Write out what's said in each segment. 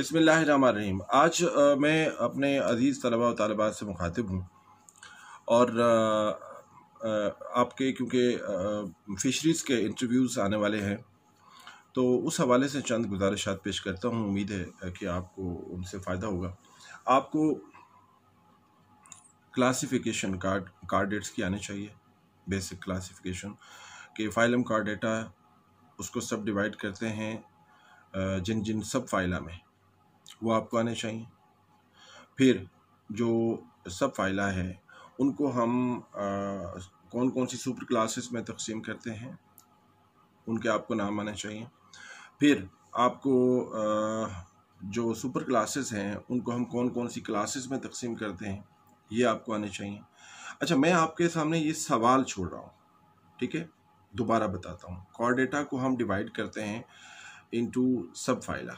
रहीम आज आ, मैं अपने अज़ीज़ तलबा और तलबा से मुखातिब हूँ और आ, आ, आपके क्योंकि फ़िशरीज़ के इंटरव्यूज़ आने वाले हैं तो उस हवाले से चंद गुजारिशात पेश करता हूँ उम्मीद है कि आपको उनसे फ़ायदा होगा आपको क्लासिफिकेशन कार्ड डेट्स की आने चाहिए बेसिक क्लासिफिकेशन के फाइलम कार्ड डेटा उसको सब डिवाइड करते हैं जिन जिन सब फाइला में वो आपको आने चाहिए फिर जो सब फाइला है उनको हम आ, कौन कौन सी सुपर क्लासेस में तकसीम करते हैं उनके आपको नाम आने चाहिए फिर आपको आ, जो सुपर क्लासेस हैं उनको हम कौन कौन सी क्लासेस में तकसीम करते हैं ये आपको आने चाहिए अच्छा मैं आपके सामने ये सवाल छोड़ रहा हूँ ठीक है दोबारा बताता हूँ कॉर डेटा को हम डिवाइड करते हैं इनटू सब फाइला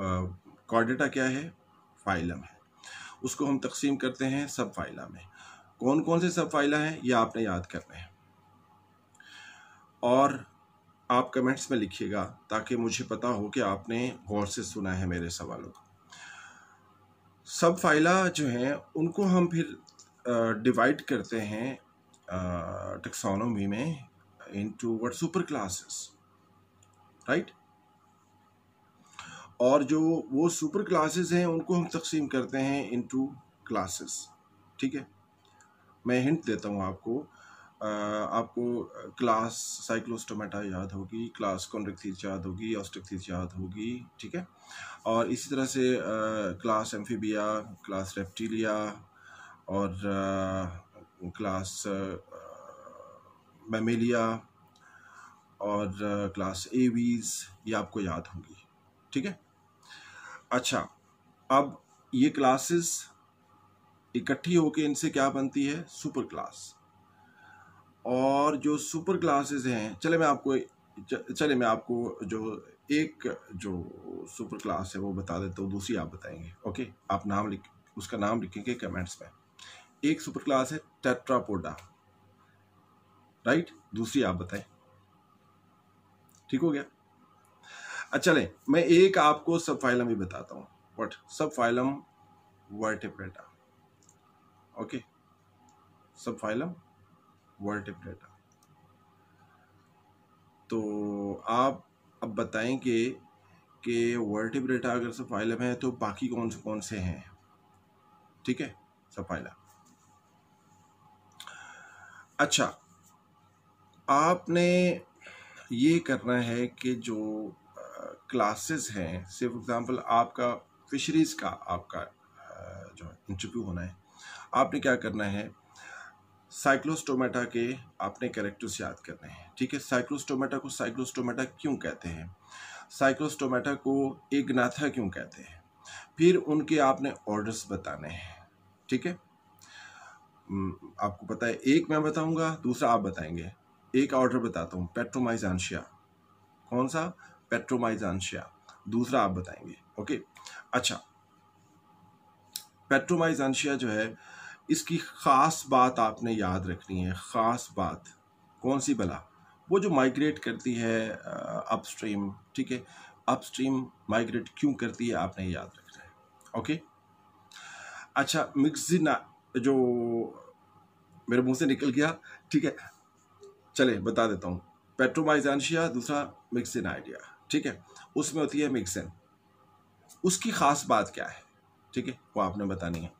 कॉर्डेटा क्या है फाइलम है उसको हम तकसीम करते हैं सब फाइला में कौन कौन से सब फाइला हैं ये आपने याद करना है और आप कमेंट्स में लिखिएगा ताकि मुझे पता हो कि आपने गौर से सुना है मेरे सवालों को सब फाइला जो हैं उनको हम फिर डिवाइड करते हैं टेक्सोनोमी में into what super classes right और जो वो सुपर क्लासेस हैं उनको हम तकसीम करते हैं इनटू क्लासेस ठीक है मैं हिंट देता हूँ आपको आपको क्लास साइक्लोस्टोमेटा याद होगी क्लास कॉन्ड्रक्थीज याद होगी ऑस्ट्रक्थीज याद होगी ठीक है और इसी तरह से आ, क्लास एम्फीबिया क्लास रेप्टिलिया और आ, क्लास मेमेलिया और क्लास एवीज ये आपको याद होंगी ठीक है अच्छा अब ये क्लासेस इकट्ठी होके इनसे क्या बनती है सुपर क्लास और जो सुपर क्लासेस हैं चले मैं आपको चले मैं आपको जो एक जो सुपर क्लास है वो बता देता हूँ दूसरी आप बताएंगे ओके आप नाम लिख उसका नाम लिखेंगे कमेंट्स में एक सुपर क्लास है टेट्रापोडा राइट दूसरी आप बताएं ठीक हो गया चले अच्छा मैं एक आपको सब फाइलम भी बताता हूँ what sub phylum Vertebrata okay sub phylum Vertebrata तो आप अब बताएंगे कि वर्टिब्रेटा अगर सब फाइलम है तो बाकी कौन से कौन से हैं ठीक है सब फाइलम अच्छा आपने ये करना है कि जो क्लासेस हैं से फॉर एग्ज़ाम्पल आपका फिशरीज़ का आपका जो इंटरव्यू होना है आपने क्या करना है साइक्लोस्टोमेटा के आपने करेक्टर्स याद करने हैं ठीक है साइक्लोस्टोमेटा को साइक्लोस्टोमेटा क्यों कहते हैं साइक्लोस्टोमेटा को एगनाथा क्यों कहते हैं फिर उनके आपने ऑर्डर्स बताने हैं ठीक है आपको पता है एक मैं बताऊंगा दूसरा आप बताएंगे एक ऑर्डर बताता हूँ पेट्रोमाइजानशिया कौन सा पेट्रोमाइजानशिया दूसरा आप बताएंगे ओके अच्छा पेट्रोमाइजानशिया जो है इसकी ख़ास बात आपने याद रखनी है ख़ास बात कौन सी भला वो जो माइग्रेट करती है अपस्ट्रीम ठीक है अपस्ट्रीम माइग्रेट क्यों करती है आपने याद रखना है ओके अच्छा मिक्सिना जो मेरे मुंह से निकल गया ठीक है चले बता देता हूँ पेट्रोमाइजानशिया दूसरा मिक्सिन आइडिया ठीक है उसमें होती है मिक्सन उसकी ख़ास बात क्या है ठीक है वो आपने बतानी है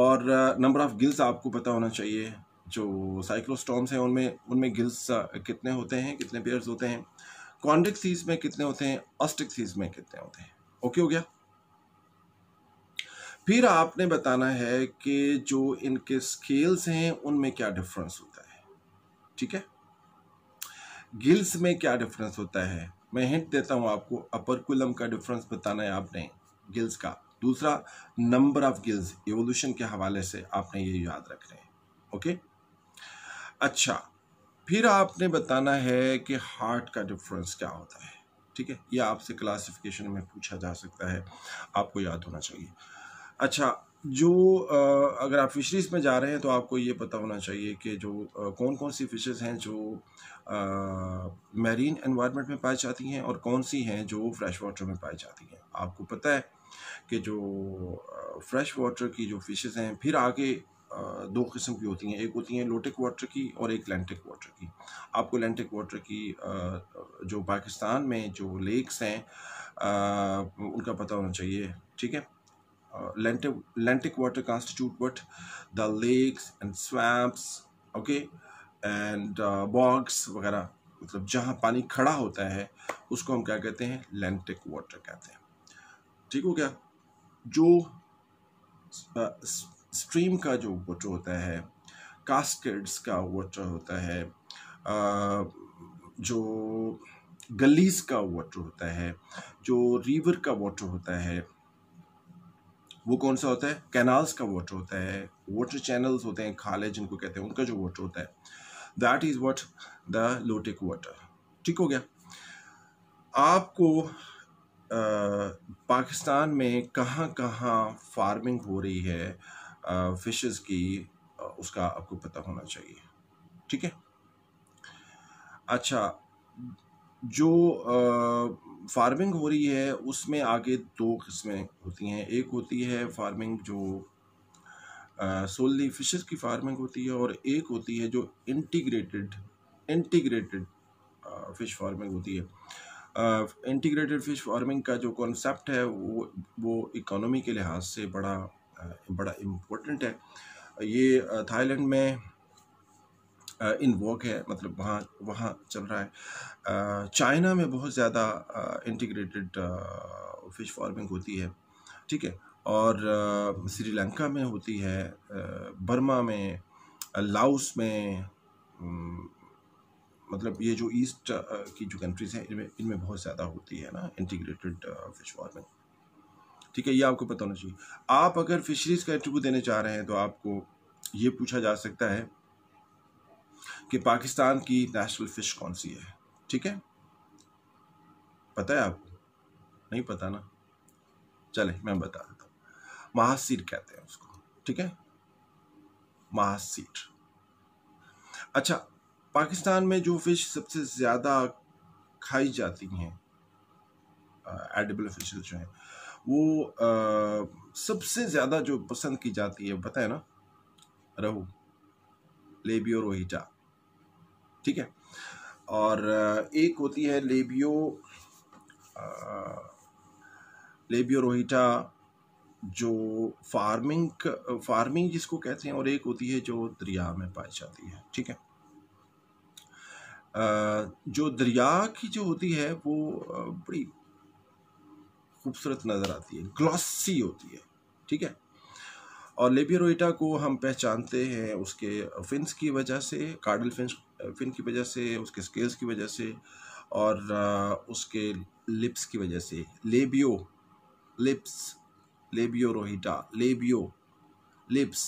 और नंबर ऑफ़ गिल्स आपको पता होना चाहिए जो साइक्लोस्टॉम्स हैं उनमें उनमें गिल्स uh, कितने होते हैं कितने पेयर्स होते हैं कॉन्डिक सीज में कितने होते हैं ऑस्टिक सीज में कितने होते हैं ओके हो गया फिर आपने बताना है कि जो इनके स्केल्स हैं उनमें क्या डिफरेंस होता है ठीक है गिल्स में क्या डिफरेंस होता है मैं हिंट देता हूँ आपको अपरकुलम का डिफरेंस बताना है आपने गिल्स का दूसरा नंबर ऑफ गिल्स एवोल्यूशन के हवाले से आपने ये याद रखने हैं ओके अच्छा फिर आपने बताना है कि हार्ट का डिफरेंस क्या होता है ठीक है यह आपसे क्लासिफिकेशन में पूछा जा सकता है आपको याद होना चाहिए अच्छा जो अगर आप फिशरीज़ में जा रहे हैं तो आपको ये पता होना चाहिए कि जो कौन कौन सी फिशेज़ हैं जो मैरीन एनवायरनमेंट में पाई जाती हैं और कौन सी हैं जो फ्रेश वाटर में पाई जाती हैं आपको पता है कि जो फ्रेश वाटर की जो फिशेज़ हैं फिर आगे दो किस्म की होती हैं एक होती हैं लोटिक वाटर की और एक लैंटिक वाटर की आपको लैंटिक वाटर की जो पाकिस्तान में जो लेक्स हैं उनका पता होना चाहिए ठीक है लेंटिक lentic water constitute what the lakes and swamps okay and uh, bogs वगैरह मतलब जहाँ पानी खड़ा होता है उसको हम क्या कहते हैं लेंटिक वाटर कहते हैं ठीक हो गया जो स्ट्रीम का जो वाटर होता है कास्केड्स का वाटर होता है जो गलीस का वाटर होता है जो रिवर का वाटर होता है वो कौन सा होता है कैनाल्स का वाटर होता है वाटर चैनल्स होते हैं खाले जिनको कहते हैं उनका जो वाटर होता है that is what the lotic water ठीक हो गया आपको आ, पाकिस्तान में कहाँ कहाँ फार्मिंग हो रही है फिशेस की उसका आपको पता होना चाहिए ठीक है अच्छा जो फार्मिंग हो रही है उसमें आगे दो किस्में होती हैं एक होती है फार्मिंग जो सोलली फिशेस की फार्मिंग होती है और एक होती है जो इंटीग्रेटेड इंटीग्रेटेड फ़िश फार्मिंग होती है इंटीग्रेटेड फ़िश फार्मिंग का जो कॉन्सेप्ट है वो वो इकोनॉमी के लिहाज से बड़ा बड़ा इम्पोर्टेंट है ये थाईलैंड में इन वॉक है मतलब वहाँ वहाँ चल रहा है चाइना में बहुत ज़्यादा इंटीग्रेटेड फिश फार्मिंग होती है ठीक है और श्रीलंका में होती है बर्मा में लाउस में मतलब ये जो ईस्ट की जो कंट्रीज़ हैं इनमें इनमें बहुत ज़्यादा होती है ना इंटीग्रेटेड फिश फार्मिंग ठीक है ये आपको पता होना चाहिए आप अगर फिशरीज़ का इंटरव्यू देने चाह रहे हैं तो आपको ये पूछा जा सकता है कि पाकिस्तान की नेशनल फ़िश कौन सी है ठीक है पता है आपको नहीं पता ना चले मैं बता देता हूँ महासीर कहते हैं उसको ठीक है महासीर अच्छा पाकिस्तान में जो फ़िश सबसे ज़्यादा खाई जाती हैं एडिबल फिश जो हैं वो आ, सबसे ज़्यादा जो पसंद की जाती है बताए ना रहू लेबी और रोहिटा ठीक है और एक होती है लेबियो आ, लेबियो रोहिटा जो फार्मिंग फार्मिंग जिसको कहते हैं और एक होती है जो दरिया में पाई जाती है ठीक है जो दरिया की जो होती है वो बड़ी खूबसूरत नज़र आती है ग्लॉसी होती है ठीक है और लेबियरोटा को हम पहचानते हैं उसके फिंस की वजह से कार्डल फिन फिन की वजह से उसके स्केल्स की वजह से और uh, उसके लिप्स की वजह से Labeo lips Labeo rohita Labeo lips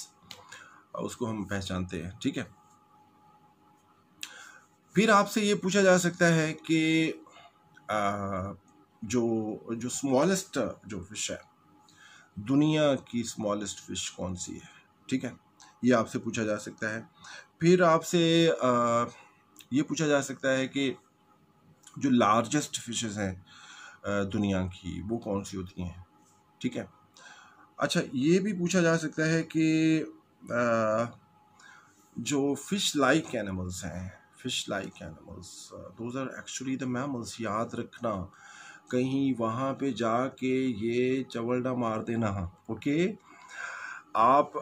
उसको हम पहचानते हैं ठीक है फिर आपसे ये पूछा जा सकता है कि आ, uh, जो जो स्मॉलेस्ट जो फिश है दुनिया की स्मॉलेस्ट फिश कौन सी है ठीक है ये आपसे पूछा जा सकता है फिर आपसे ये पूछा जा सकता है कि जो लार्जेस्ट फिशेस हैं दुनिया की वो कौन सी होती हैं ठीक है अच्छा ये भी पूछा जा सकता है कि जो फिश लाइक एनिमल्स हैं fish like animals those are actually the mammals याद रखना कहीं वहाँ पे जाके ये चवलडा मार देना ओके आप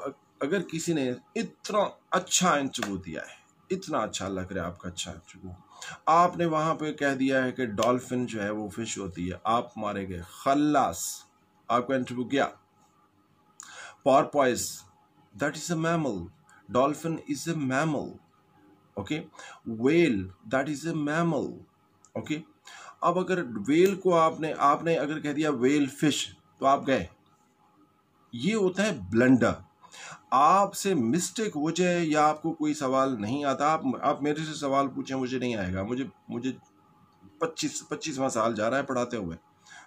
अगर किसी ने इतना अच्छा इंटरव्यू दिया है इतना अच्छा लग रहा है आपका अच्छा इंटरव्यू आपने वहाँ पे कह दिया है कि डॉल्फिन जो है वो फिश होती है आप मारे गए खल्लास आपका इंटरव्यू पॉर porpoise that is a mammal dolphin is a mammal okay whale that is a mammal okay अब अगर वेल को आपने आपने अगर कह दिया वेल फिश तो आप गए ये होता है ब्लंडर आपसे मिस्टेक हो जाए या आपको कोई सवाल नहीं आता आप आप मेरे से सवाल पूछें मुझे नहीं आएगा मुझे मुझे पच्चीस पच्चीसवा साल जा रहा है पढ़ाते हुए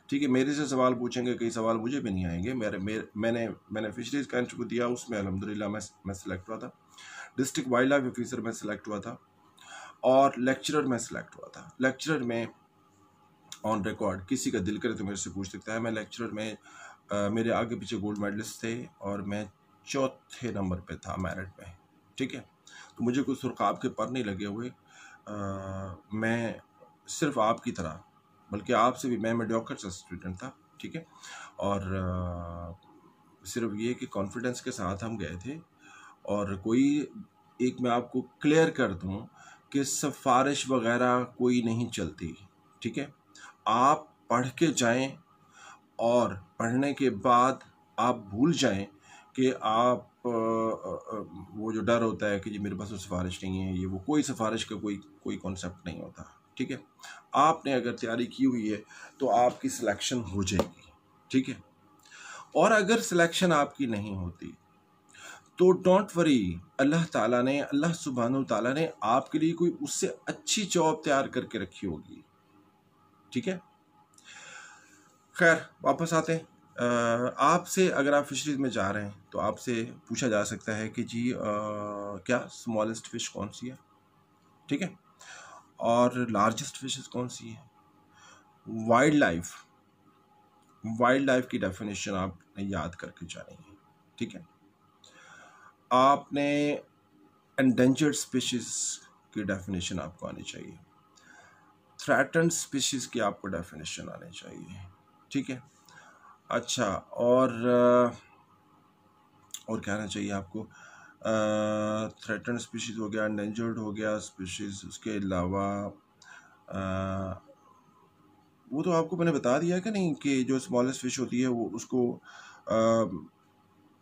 ठीक है मेरे से सवाल पूछेंगे कई सवाल मुझे भी नहीं आएंगे मेरे मेरे मैंने मैंने फिशरीज का इंटरव्यू दिया उसमें अलहमदिल्ला मैं मैं सिलेक्ट हुआ था डिस्ट्रिक्ट वाइल्ड लाइफ ऑफिसर में सिलेक्ट हुआ था और लेक्चरर में सिलेक्ट हुआ था लेक्चरर में ऑन रिकॉर्ड किसी का दिल करे तो मेरे से पूछ सकता है मैं लेक्चरर में आ, मेरे आगे पीछे गोल्ड मेडलिस्ट थे और मैं चौथे नंबर पे था मेरिट में ठीक है तो मुझे कुछ सुरखाब के पर नहीं लगे हुए आ, मैं सिर्फ आपकी तरह बल्कि आपसे भी मैं मेडोकर सा स्टूडेंट था ठीक है और आ, सिर्फ ये कि कॉन्फिडेंस के साथ हम गए थे और कोई एक मैं आपको क्लियर कर दूँ कि सिफारिश वगैरह कोई नहीं चलती ठीक है आप पढ़ के जाएं और पढ़ने के बाद आप भूल जाएं कि आप वो जो डर होता है कि जी मेरे पास वो तो सिफारिश नहीं है ये वो कोई सिफारिश का कोई कोई कॉन्सेप्ट नहीं होता ठीक है आपने अगर तैयारी की हुई है तो आपकी सिलेक्शन हो जाएगी ठीक है और अगर सिलेक्शन आपकी नहीं होती तो डोंट वरी अल्लाह ताला ने अल्लाह सुबहान ताला ने आपके लिए कोई उससे अच्छी जॉब तैयार करके रखी होगी ठीक है खैर वापस आते हैं आपसे अगर आप फिशरीज में जा रहे हैं तो आपसे पूछा जा सकता है कि जी आ, क्या स्मॉलेस्ट फ़िश कौन सी है ठीक है और लार्जेस्ट फिश कौन सी है वाइल्ड लाइफ वाइल्ड लाइफ की डेफिनेशन आपने याद करके जानी है ठीक है आपने एंडेंजर्ड स्पीशीज़ की डेफिनेशन आपको आनी चाहिए थ्रेटन स्पीशीज़ की आपको डेफिनेशन आनी चाहिए ठीक है अच्छा और और क्या आना चाहिए आपको थ्रेटन स्पीशीज़ हो गया एंडेंजर्ड हो गया स्पीशीज़ उसके अलावा वो तो आपको मैंने बता दिया कि नहीं कि जो स्मॉलेस्ट फिश होती है वो उसको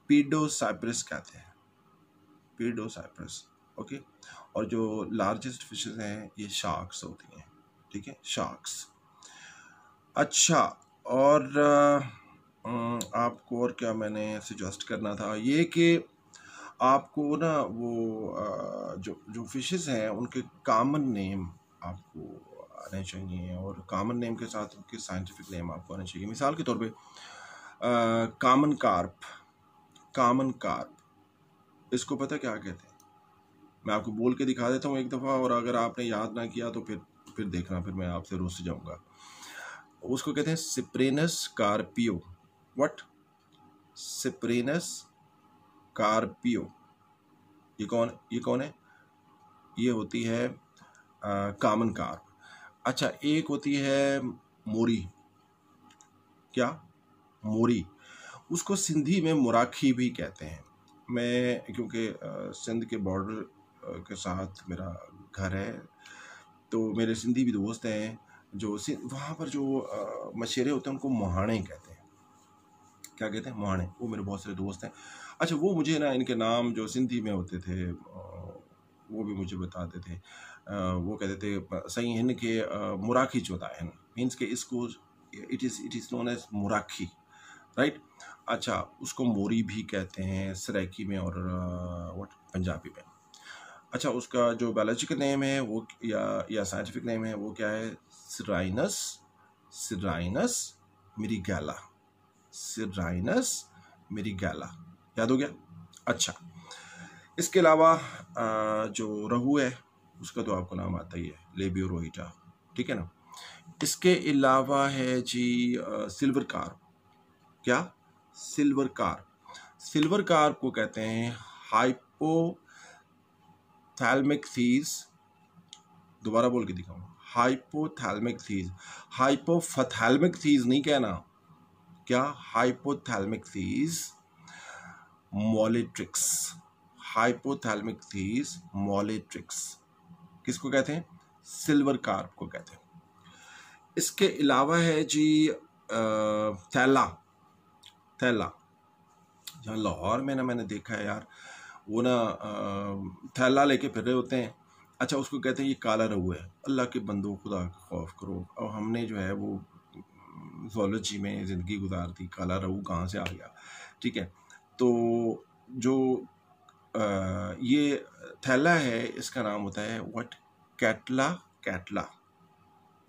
पीडो साइप्रस कहते हैं पीडो साइप्रस ओके और जो लार्जेस्ट फिशेज हैं ये शार्क्स होती हैं ठीक है शार्क्स अच्छा और आपको और क्या मैंने सजेस्ट करना था ये कि आपको ना वो जो जो फिशेस हैं उनके कामन नेम आपको आने चाहिए और कामन नेम के साथ उनके साइंटिफिक नेम आपको आने चाहिए मिसाल के तौर पे कामन कार्प कामन कार्प इसको पता क्या कहते हैं मैं आपको बोल के दिखा देता हूँ एक दफ़ा और अगर आपने याद ना किया तो फिर फिर देखना फिर मैं आपसे से जाऊँगा उसको कहते हैं सिप्रेनस कार्पियो वट सिप्रेनस कारपियो ये कौन ये कौन है ये होती है कामन कार अच्छा एक होती है मोरी क्या मोरी उसको सिंधी में मुराखी भी कहते हैं मैं क्योंकि सिंध के बॉर्डर के साथ मेरा घर है तो मेरे सिंधी भी दोस्त हैं जो वहाँ पर जो मशेरे होते हैं उनको मोहाणे कहते हैं क्या कहते हैं मोहाणे वो मेरे बहुत सारे दोस्त हैं अच्छा वो मुझे ना इनके नाम जो सिंधी में होते थे वो भी मुझे बताते थे वो कहते थे सही हिन के मुराखी चौथा हिन मीन्स के इसको it is it is known as मुराखी राइट अच्छा उसको मोरी भी कहते हैं सराकी में और वट पंजाबी में अच्छा उसका जो बायोलॉजिकल नेम है वो या या साइंटिफिक नेम है वो क्या है सिराइनस सिराइनस मिरीगैला सिराइनस मिरीगैला याद हो गया अच्छा इसके अलावा जो रहू है उसका तो आपको नाम आता ही है लेबियो रोहिटा ठीक है ना इसके अलावा है जी आ, सिल्वर कार क्या सिल्वर कार सिल्वर कार को कहते हैं हाइपो हाइपोथैलमिक सीज दोबारा बोल के दिखाऊँ हाइपोथैलमिक सीज हाइपोफथैलमिक सीज नहीं कहना क्या हाइपोथैलमिक सीज मोलिट्रिक्स हाइपोथैलमिक सीज मोलिट्रिक्स किसको कहते हैं सिल्वर कार्प को कहते हैं इसके अलावा है जी थैला थैला जहाँ लाहौर में ना मैंने देखा है यार वो ना थैला लेके फिर रहे होते हैं अच्छा उसको कहते हैं ये काला रहु है अल्लाह के बंदो खुदा का खौफ करो और हमने जो है वो जोलॉजी में ज़िंदगी गुजार दी काला रहू कहाँ से आ गया ठीक है तो जो आ, ये थैला है इसका नाम होता है वट कैटला कैटला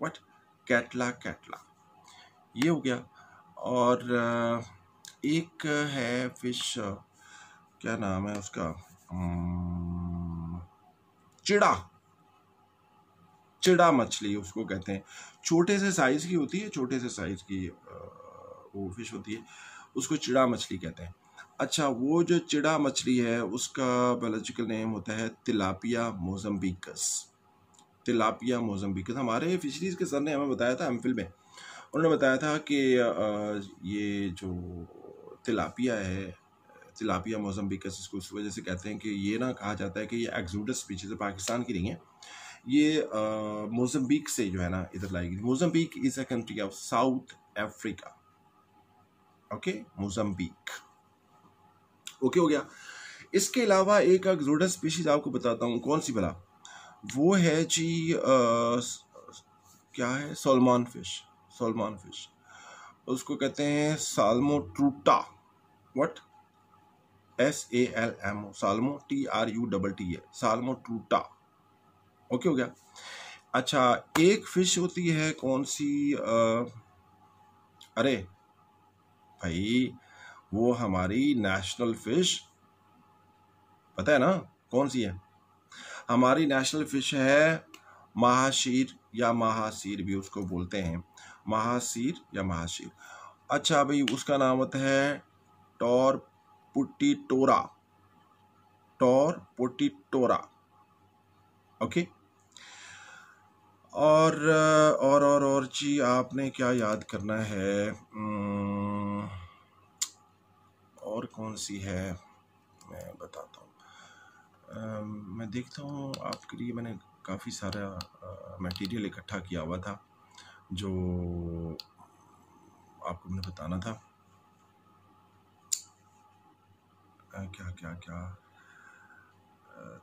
वट कैटला कैटला ये हो गया और एक है फिश क्या नाम है उसका चिड़ा चिड़ा मछली उसको कहते हैं छोटे से साइज़ की होती है छोटे से साइज़ की वो फिश होती है उसको चिड़ा मछली कहते हैं अच्छा वो जो चिड़ा मछली है उसका बायोलॉजिकल नेम होता है तिलापिया मोजम्बिकस तिलापिया मोजम्बिकस हमारे फिशरीज़ के सर ने हमें बताया था एमफिल में उन्होंने बताया था कि ये जो तिलापिया है तिलापिया मोजम्बिकस इसको इस वजह से कहते हैं कि ये ना कहा जाता है कि ये एक्जूडस स्पीशीज है पाकिस्तान की नहीं है ये मोजम्बिक से जो है ना इधर लाई गई Mozambique is a country of South Africa okay Mozambique okay हो गया इसके अलावा एक एक्जोडस स्पीशीज आपको बताता हूँ कौन सी भला वो है जी आ, क्या है सलमान फिश सलमान फिश उसको कहते हैं Salmo trutta what S A L M O Salmo T R U double T A Salmo trutta okay हो गया अच्छा एक फिश होती है कौन सी आ, अरे भाई वो हमारी नेशनल फिश पता है ना कौन सी है हमारी नेशनल फिश है महाशीर या महाशीर भी उसको बोलते हैं महाशीर या महाशीर अच्छा भाई उसका नाम होता है टॉर्प पोटिटोरा टॉर पोटिटोरा ओके और और और और जी आपने क्या याद करना है और कौन सी है मैं बताता हूँ मैं देखता हूँ आपके लिए मैंने काफ़ी सारा मटेरियल इकट्ठा किया हुआ था जो आपको मैंने बताना था क्या क्या क्या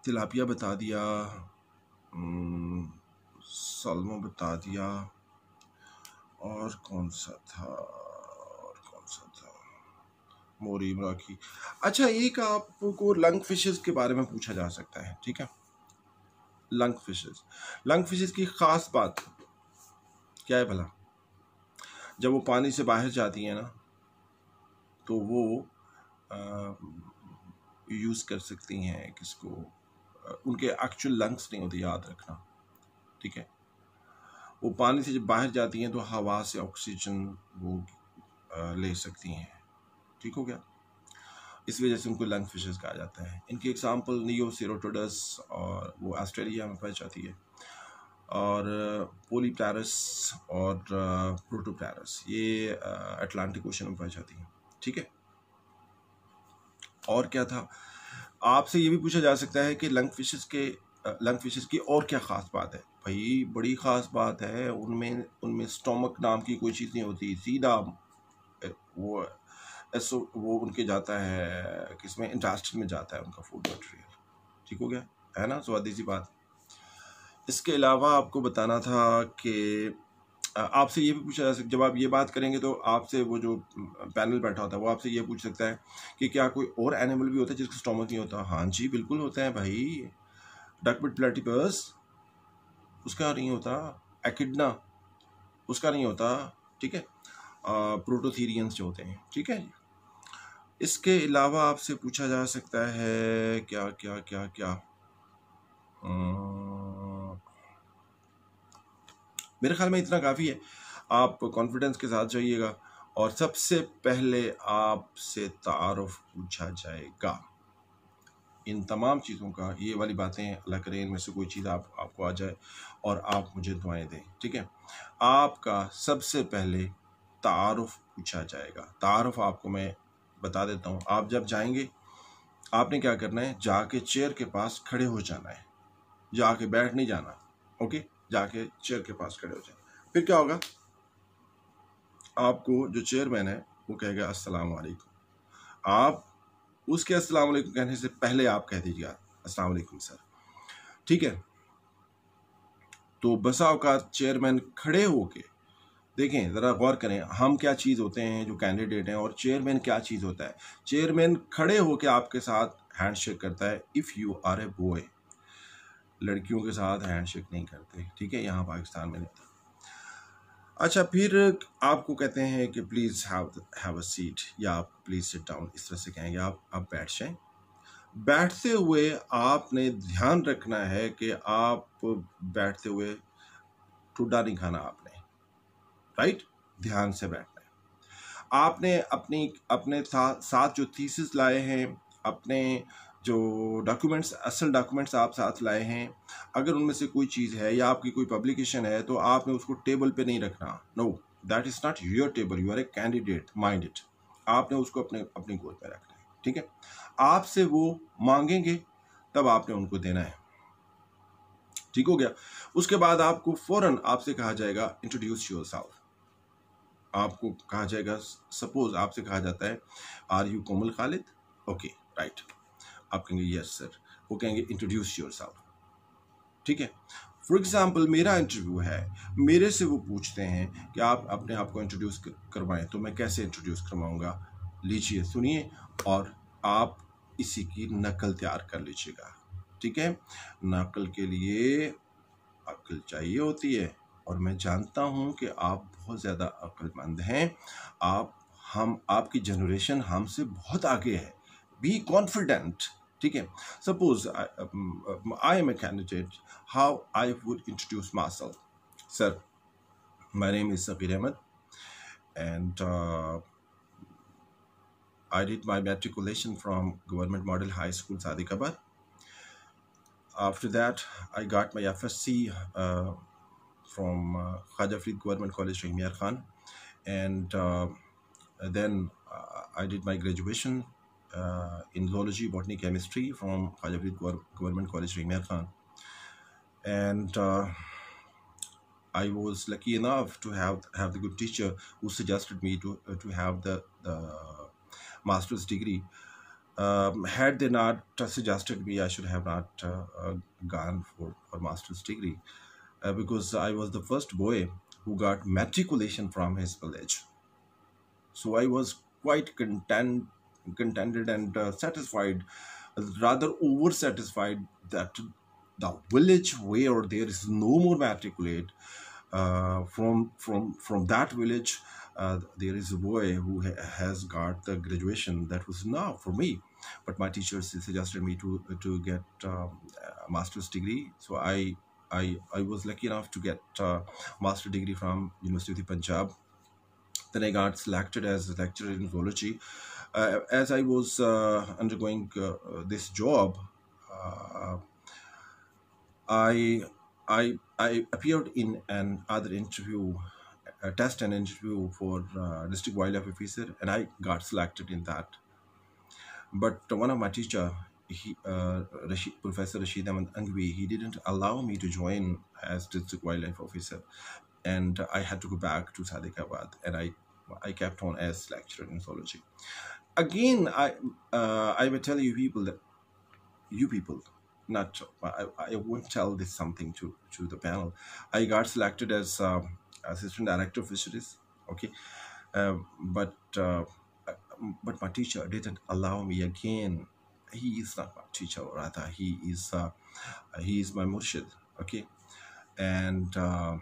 तिलापिया बता दिया सलमो बता दिया और कौन सा था और कौन सा था मोरी मराखी अच्छा एक आपको लंग फिशेस के बारे में पूछा जा सकता है ठीक है लंग फिशेस लंग फिशेस की ख़ास बात क्या है भला जब वो पानी से बाहर जाती है ना तो वो आ, यूज़ कर सकती हैं किसको उनके एक्चुअल लंग्स नहीं होते याद रखना ठीक है वो पानी से जब बाहर जाती हैं तो हवा से ऑक्सीजन वो ले सकती हैं ठीक हो गया इस वजह से उनको लंग फिशेस कहा जाता है इनकी एग्जांपल नियो सीरोटोडस और वो ऑस्ट्रेलिया में पाई जाती है और पोलीप्टारस और प्रोटोप्टारस ये अटलांटिक ओशन में पाई जाती है ठीक है और क्या था आपसे ये भी पूछा जा सकता है कि लंग फिशेस के लंग फिशेस की और क्या ख़ास बात है भाई बड़ी ख़ास बात है उनमें उनमें स्टोमक नाम की कोई चीज़ नहीं होती सीधा वो एसो वो उनके जाता है किसमें इंडस्ट्री में जाता है उनका फूड मटेरियल ठीक हो गया है ना स्वादी सी बात इसके अलावा आपको बताना था कि आपसे ये भी पूछा जा सकता जब आप ये बात करेंगे तो आपसे वो जो पैनल बैठा होता है वो आपसे ये पूछ सकता है कि क्या कोई और एनिमल भी होता है जिसका स्टोमक नहीं होता हाँ जी बिल्कुल होता है भाई डकबिट प्लेटिपस उसका नहीं होता एक्डना उसका नहीं होता ठीक है प्रोटोथीरियंस जो होते हैं ठीक है इसके अलावा आपसे पूछा जा सकता है क्या क्या क्या क्या, क्या? मेरे ख्याल में इतना काफ़ी है आप कॉन्फिडेंस के साथ जाइएगा और सबसे पहले आपसे तारफ़ पूछा जाएगा इन तमाम चीज़ों का ये वाली बातें अल्लाह करें इनमें से कोई चीज़ आप आपको आ जाए और आप मुझे दुआएं दें ठीक है आपका सबसे पहले तारफ़ पूछा जाएगा तारफ़ आपको मैं बता देता हूँ आप जब जाएंगे आपने क्या करना है जाके चेयर के पास खड़े हो जाना है जाके बैठ नहीं जाना ओके जाके चेयर के पास खड़े हो जाए फिर क्या होगा आपको जो चेयरमैन है वो कहेगा अस्सलाम वालेकुम आप उसके अस्सलाम वालेकुम कहने से पहले आप कह दीजिए अस्सलाम वालेकुम सर ठीक है तो बसा अवकात चेयरमैन खड़े होके देखें ज़रा गौर करें हम क्या चीज़ होते हैं जो कैंडिडेट हैं और चेयरमैन क्या चीज़ होता है चेयरमैन खड़े होके आपके साथ हैंडशेक करता है if you are a boy लड़कियों के साथ हैंडशेक नहीं करते ठीक है यहाँ पाकिस्तान में नहीं था अच्छा फिर आपको कहते हैं कि please have have a seat या आप प्लीज़ सिट डाउन इस तरह से कहेंगे आप आप बैठ जाएं बैठते हुए आपने ध्यान रखना है कि आप बैठते हुए टुड्डा नहीं खाना आपने राइट ध्यान से बैठना है आपने अपनी अपने साथ जो थीसिस लाए हैं अपने जो डॉक्यूमेंट्स असल डॉक्यूमेंट्स आप साथ लाए हैं अगर उनमें से कोई चीज़ है या आपकी कोई पब्लिकेशन है तो आपने उसको टेबल पे नहीं रखना no that is not your table you are a candidate mind it आपने उसको अपने अपनी गोद में रखना है ठीक है आपसे वो मांगेंगे तब आपने उनको देना है ठीक हो गया उसके बाद आपको फ़ौरन आपसे कहा जाएगा इंट्रोड्यूस योर साउथ आपको कहा जाएगा सपोज आपसे कहा जाता है are you Komal Khalid okay right आप कहेंगे यस सर वो कहेंगे इंट्रोड्यूस योर सेल्फ ठीक है फॉर एग्ज़ाम्पल मेरा इंटरव्यू है मेरे से वो पूछते हैं कि आप अपने आप को इंट्रोड्यूस करवाएं तो मैं कैसे इंट्रोड्यूस करवाऊंगा लीजिए सुनिए और आप इसी की नकल तैयार कर लीजिएगा ठीक है नकल के लिए अकल चाहिए होती है और मैं जानता हूँ कि आप बहुत ज़्यादा अक्लमंद हैं आप हम आपकी जनरेशन हमसे बहुत आगे है बी कॉन्फिडेंट ठीक है suppose I am a candidate how I would introduce my self sir my name is Sabir and uh, I did my matriculation from Government Model High School, Sadiqabad. After that, I got my FSC uh, from uh, Khaja Farid Government College, Rahimiyar Khan. And uh, then I did my graduation uh, in zoology, botany, chemistry from Khwaja Government College, Remia Khan. And uh, I was lucky enough to have have the good teacher who suggested me to uh, to have the, the master's degree. Um, had they not suggested me, I should have not uh, uh, gone for, for master's degree because I was the first boy who got matriculation from his village. So I was quite content contented and uh, satisfied, rather over satisfied that the village where there is no more matriculate uh, from from from that village uh, there is a boy who ha- has got the graduation that was now for me but my teachers suggested me to to get um, a master's degree so i i i was lucky enough to get a uh, master degree from university of punjab then i got selected as a lecturer in zoology uh, as I was uh, undergoing uh, this job, I I I appeared in an other interview, a test and interview for uh, district wildlife officer, and I got selected in that. But one of my teacher, he, uh, Rashid, Professor Rashid Ahmed Angvi, he didn't allow me to join as district wildlife officer, and I had to go back to Sadiqabad, and I I kept on as lecturer in zoology again, I uh, I will tell you people that you people, not I, I won't tell this something to to the panel. I got selected as uh, assistant director of fisheries. Okay, uh, but uh, but my teacher didn't allow me again. He is not my teacher, rather he is uh, he is my murshid. Okay, and uh,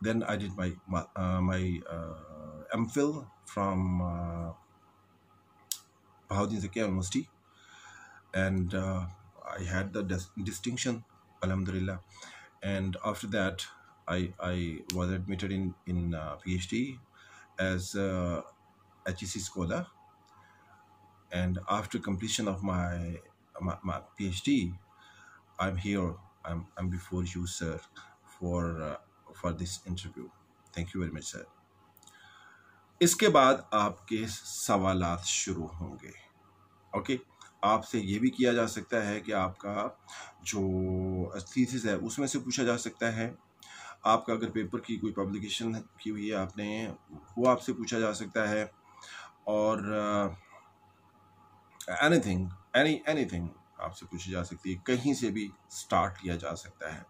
then I did my my, my MPhil from. Bahauddin Zakir University and uh, I had the dis distinction Alhamdulillah and after that I, I was admitted in, in uh, PhD as a HEC scholar and after completion of my, my, my, PhD I'm here I'm, I'm before you sir for uh, for this interview thank you very much sir इसके बाद आपके सवाल शुरू होंगे okay आपसे ये भी किया जा सकता है कि आपका जो थीसिस है उसमें से पूछा जा सकता है आपका अगर पेपर की कोई पब्लिकेशन की हुई है आपने वो आपसे पूछा जा सकता है और एनीथिंग एनी एनीथिंग आपसे पूछी जा सकती है कहीं से भी स्टार्ट किया जा सकता है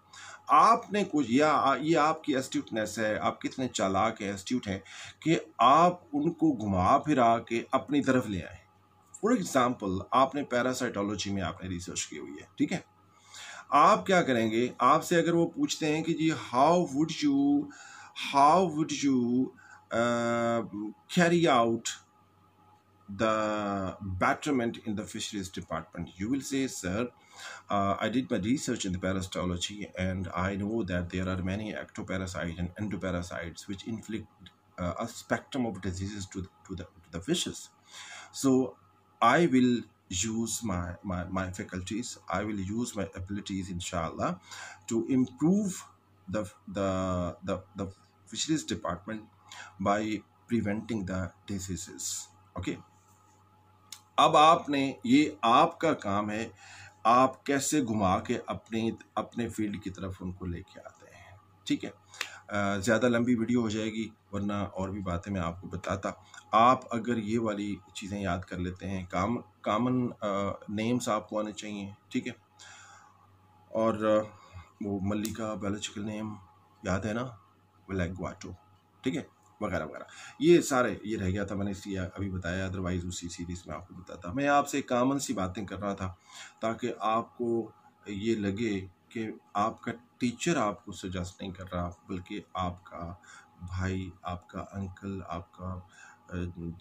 आपने कुछ या ये आपकी एस्ट्यूटनेस है आप कितने चालाक हैं एस्ट्यूट हैं कि आप उनको घुमा फिरा के अपनी तरफ ले आए फॉर एग्ज़ाम्पल आपने पैरासाइटोलॉजी में आपने रिसर्च की हुई है ठीक है आप क्या करेंगे आपसे अगर वो पूछते हैं कि जी how would you how would you carry out the batterment in the fisheries department. You will say, sir, uh, I did my research in the parasitology and I know that there are many ectoparasites and endoparasites which inflict uh, a spectrum of diseases to, the, to, the, to the fishes. So I will use my, my, my faculties, I will use my abilities, inshallah, to improve the, the, the, the fisheries department by preventing the diseases. Okay. अब आपने ये आपका काम है आप कैसे घुमा के अपने अपने फील्ड की तरफ उनको लेके आते हैं ठीक है ज़्यादा लंबी वीडियो हो जाएगी वरना और भी बातें मैं आपको बताता आप अगर ये वाली चीज़ें याद कर लेते हैं काम कामन नेम्स आपको आने चाहिए ठीक है और वो मल्लिका बायोलॉजिकल नेम याद है ना वेलेग्वाटो ठीक है वगैरह वगैरह ये सारे ये रह गया था मैंने इसलिए अभी बताया अदरवाइज़ उसी सीरीज़ में आपको बताता मैं आपसे कामन सी बातें कर रहा था ताकि आपको ये लगे कि आपका टीचर आपको सजेस्ट नहीं कर रहा बल्कि आपका भाई आपका अंकल आपका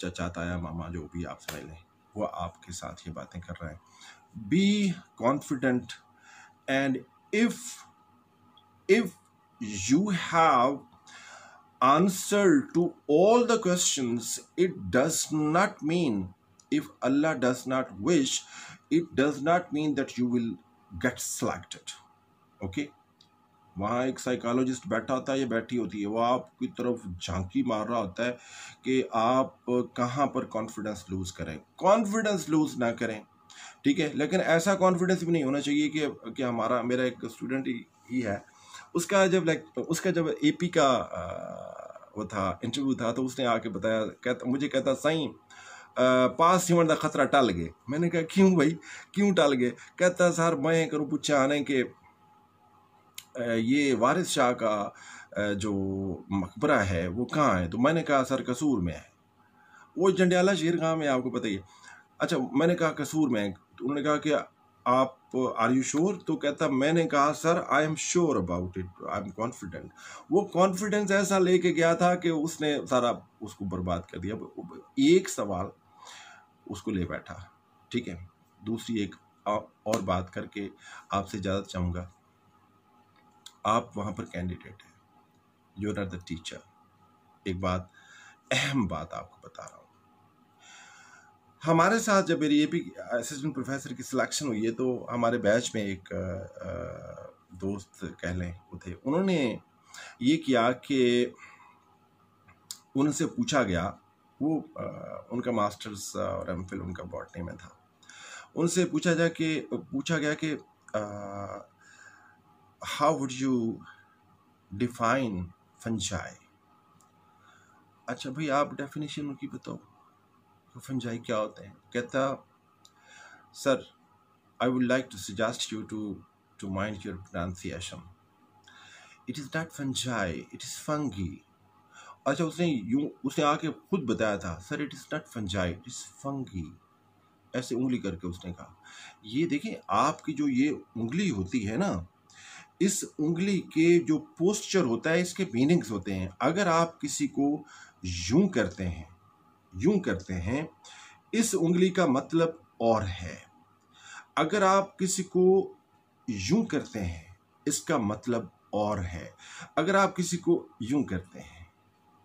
चचा ताया मामा जो भी आप समझ लें वो आपके साथ ये बातें कर रहे हैं be confident and if if you have answer to all the questions, it does not mean if Allah does not wish, it does not mean that you will get selected. Okay? वहाँ एक psychologist बैठा होता है या बैठी होती है वो आपकी तरफ झांकी मार रहा होता है कि आप कहाँ पर कॉन्फिडेंस लूज़ करें कॉन्फिडेंस लूज़ ना करें ठीक है लेकिन ऐसा कॉन्फिडेंस भी नहीं होना चाहिए कि कि हमारा मेरा एक स्टूडेंट ही है उसका जब लाइक उसका जब एपी का वो था इंटरव्यू था तो उसने आके बताया कहता मुझे कहता सही पास ह्यूमन का खतरा टाल गए मैंने कहा क्यों भाई क्यों टाल गए कहता सर मैं करूँ पूछा आने के ये वारिस शाह का जो मकबरा है वो कहाँ है तो मैंने कहा सर कसूर में है वो जंडियाला शेर गाँव में आपको पता ही है अच्छा मैंने कहा कसूर में है तो उन्होंने कहा कि आप आर यू श्योर तो कहता मैंने कहा sir I am sure about it I am confident वो कॉन्फिडेंस ऐसा लेके गया था कि उसने सारा उसको बर्बाद कर दिया एक सवाल उसको ले बैठा ठीक है दूसरी एक और बात करके आपसे ज़्यादा चाहूँगा आप वहाँ पर कैंडिडेट हैं यू आर द टीचर एक बात अहम बात आपको बता रहा हूँ हमारे साथ जब मेरी एपी असिस्टेंट प्रोफेसर की सिलेक्शन हुई है तो हमारे बैच में एक दोस्त कह लें वो थे उन्होंने ये किया कि उनसे पूछा गया वो उनका मास्टर्स और एम फिल उनका बॉटनी में था उनसे पूछा जा कि पूछा गया कि how would you define fungi अच्छा भाई आप डेफिनेशन उनकी बताओ फंजाई क्या होते हैं कहता sir I would like to suggest you to to mind your pronunciation it is not fungi it is fungi अच्छा उसने यूँ उसने आके खुद बताया था sir it is not fungi it is fungi ऐसे उंगली करके उसने कहा ये देखिए आपकी जो ये उंगली होती है ना इस उंगली के जो पोस्चर होता है इसके मीनिंग्स होते हैं अगर आप किसी को यूं करते हैं यूं करते हैं इस उंगली का मतलब और है अगर आप किसी को यूं करते हैं इसका मतलब और है अगर आप किसी को यूं करते हैं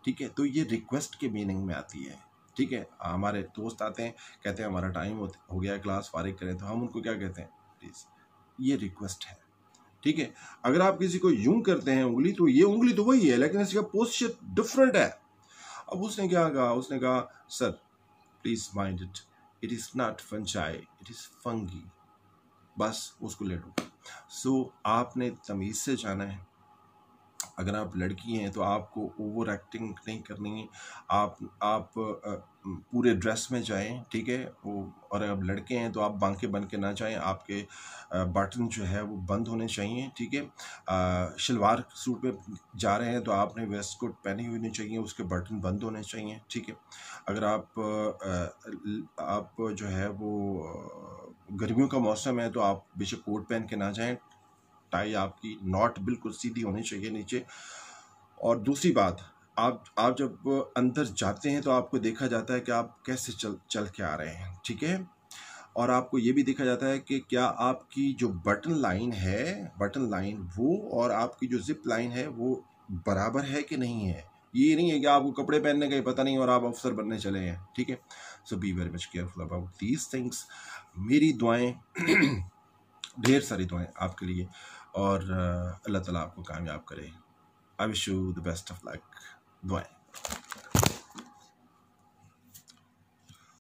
ठीक है तो ये रिक्वेस्ट के मीनिंग में आती है ठीक है हमारे दोस्त आते हैं कहते हैं हमारा टाइम हो गया क्लास फारिग करें तो हम उनको क्या कहते हैं प्लीज़ ये रिक्वेस्ट है ठीक है अगर आप किसी को यूं करते हैं उंगली तो ये उंगली तो वही है लेकिन इसका पोस्चर डिफरेंट है अब उसने क्या कहा उसने कहा sir please mind it it is not fungi it is fungi बस उसको लेटो सो so, आपने तमीज़ से जाना है अगर आप लड़की हैं तो आपको ओवर एक्टिंग नहीं करनी है आप आप पूरे ड्रेस में जाएं ठीक है वो और अब लड़के हैं तो आप बांके बन के ना जाएं आपके बटन जो है वो बंद होने चाहिए ठीक है शलवार सूट पे जा रहे हैं तो आपने वेस्ट कोट पहनी हुई नहीं चाहिए उसके बटन बंद होने चाहिए ठीक है अगर आप आप जो है वो गर्मियों का मौसम है तो आप बेशक कोट पहन के ना जाएं टाई आपकी नॉट बिल्कुल सीधी होनी चाहिए नीचे और दूसरी बात आप आप जब अंदर जाते हैं तो आपको देखा जाता है कि आप कैसे चल चल के आ रहे हैं ठीक है और आपको ये भी देखा जाता है कि क्या आपकी जो बटन लाइन है बटन लाइन वो और आपकी जो जिप लाइन है वो बराबर है कि नहीं है ये नहीं है कि आपको कपड़े पहनने का ही पता नहीं और आप अफसर बनने चले हैं ठीक है so be very much careful about these things मेरी दुआएं ढेर सारी दुआएं आपके लिए और अल्लाह ताला आपको कामयाब करे I wish you the best of luck दुआएं